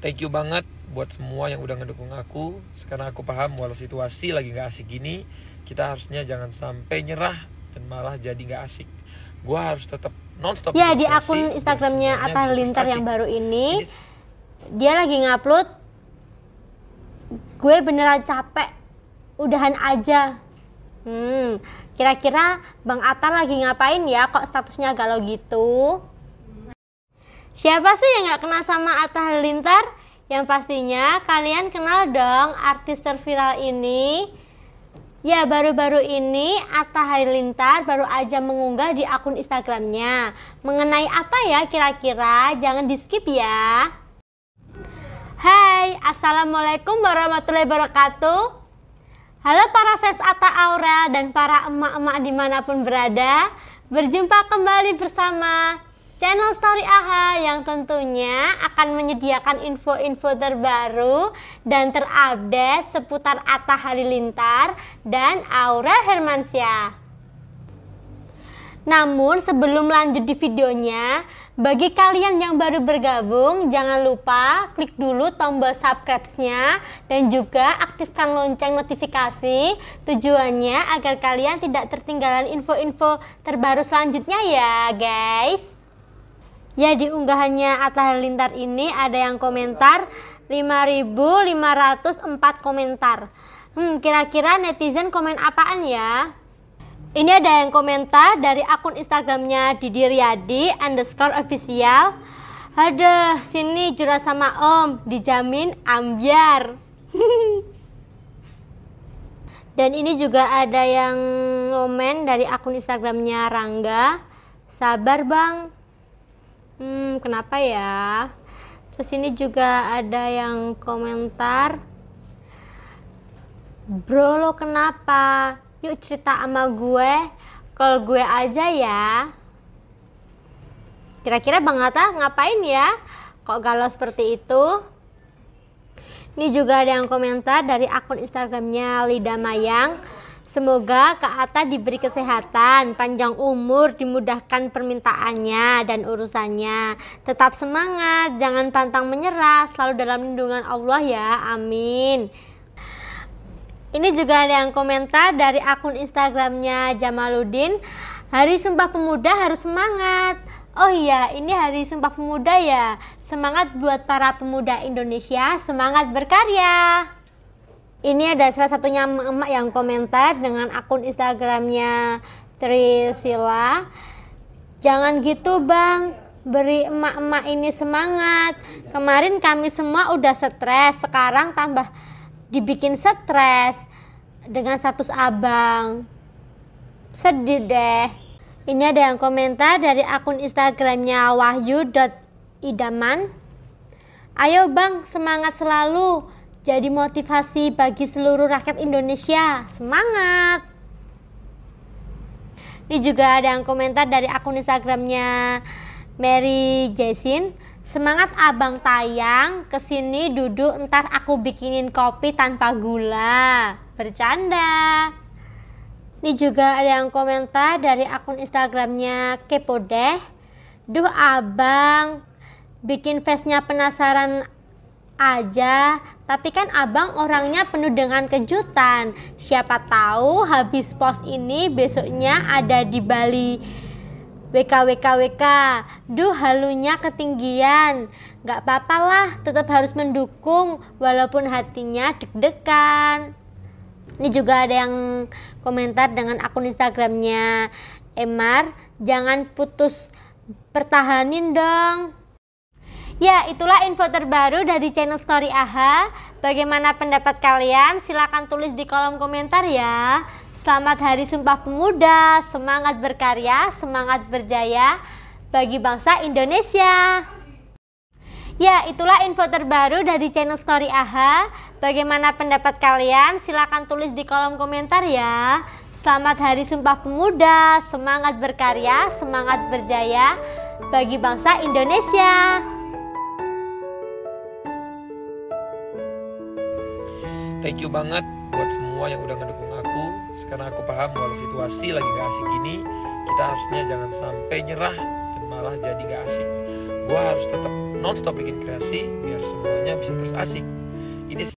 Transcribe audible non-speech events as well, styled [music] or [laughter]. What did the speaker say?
thank you banget buat semua yang udah ngedukung aku sekarang aku paham walau situasi lagi gak asik gini kita harusnya jangan sampai nyerah dan malah jadi gak asik gue harus tetap nonstop ya di akun instagramnya Atta Lintar yang baru ini dia lagi ngupload gue beneran capek udahan aja hmm kira-kira Bang Atta lagi ngapain ya kok statusnya galau gitu Siapa sih yang gak kenal sama Atta Halilintar? Yang pastinya kalian kenal dong artis terviral ini. Ya baru-baru ini Atta Halilintar baru aja mengunggah di akun Instagramnya Mengenai apa ya kira-kira jangan di skip ya Hai Assalamualaikum warahmatullahi wabarakatuh Halo para fans Atta Aurel dan para emak-emak dimanapun berada Berjumpa kembali bersama channel Story AHA yang tentunya akan menyediakan info-info terbaru dan terupdate seputar Atta Halilintar dan Aura Hermansyah. Namun sebelum lanjut di videonya, bagi kalian yang baru bergabung, jangan lupa klik dulu tombol subscribe-nya dan juga aktifkan lonceng notifikasi. Tujuannya agar kalian tidak tertinggalan info-info terbaru selanjutnya ya, guys. Ya di unggahannya Atta Halilintar ini ada yang komentar 5504 komentar. Hmm, kira-kira netizen komen apaan ya? Ini ada yang komentar dari akun Instagramnya Didi Riyadi underscore official. Ada sini jura sama om, dijamin ambiar. [laughs] Dan ini juga ada yang komen dari akun Instagramnya Rangga. Sabar bang, Hmm, kenapa ya? Terus ini juga ada yang komentar. Bro, lo kenapa? Yuk cerita sama gue. Kalau gue aja ya. Kira-kira Bang Atta ngapain ya? Kok galau seperti itu? Ini juga ada yang komentar dari akun Instagramnya Lida Mayang. Semoga Kak Atta diberi kesehatan, panjang umur, dimudahkan permintaannya dan urusannya. Tetap semangat, jangan pantang menyerah, selalu dalam lindungan Allah ya. Amin. Ini juga ada yang komentar dari akun Instagramnya Jamaluddin. Hari Sumpah Pemuda harus semangat. Oh iya, ini hari Sumpah Pemuda ya. Semangat buat para pemuda Indonesia, semangat berkarya. Ini ada salah satunya emak yang komentar dengan akun Instagramnya Trisila. Jangan gitu bang, beri emak-emak ini semangat. Kemarin kami semua udah stres, sekarang tambah dibikin stres dengan status abang. Sedih deh. Ini ada yang komentar dari akun Instagramnya wahyu.idaman. Ayo bang, semangat selalu jadi motivasi bagi seluruh rakyat Indonesia. Semangat! Ini juga ada yang komentar dari akun Instagramnya Mary Jason, Semangat abang tayang, kesini duduk ntar aku bikinin kopi tanpa gula. Bercanda. Ini juga ada yang komentar dari akun Instagramnya Kepodeh. Duh abang, bikin face-nya penasaran aja, tapi kan abang orangnya penuh dengan kejutan. Siapa tahu habis pos ini besoknya ada di Bali. WKWKWK, duh halunya ketinggian. Gak apa-apa lah, tetap harus mendukung walaupun hatinya deg-degan. Ini juga ada yang komentar dengan akun Instagramnya Emar, jangan putus pertahanin dong Ya, itulah info terbaru dari channel Story AHA. Bagaimana pendapat kalian? Silahkan tulis di kolom komentar ya. Selamat Hari Sumpah Pemuda, semangat berkarya, semangat berjaya bagi bangsa Indonesia. Ya, itulah info terbaru dari channel Story AHA. Bagaimana pendapat kalian? Silahkan tulis di kolom komentar ya. Selamat Hari Sumpah Pemuda, semangat berkarya, semangat berjaya bagi bangsa Indonesia. Thank you banget buat semua yang udah ngedukung aku. Sekarang aku paham bahwa situasi lagi gak asik gini, kita harusnya jangan sampai nyerah dan malah jadi gak asik. Gua harus tetap non-stop bikin kreasi biar semuanya bisa terus asik. Ini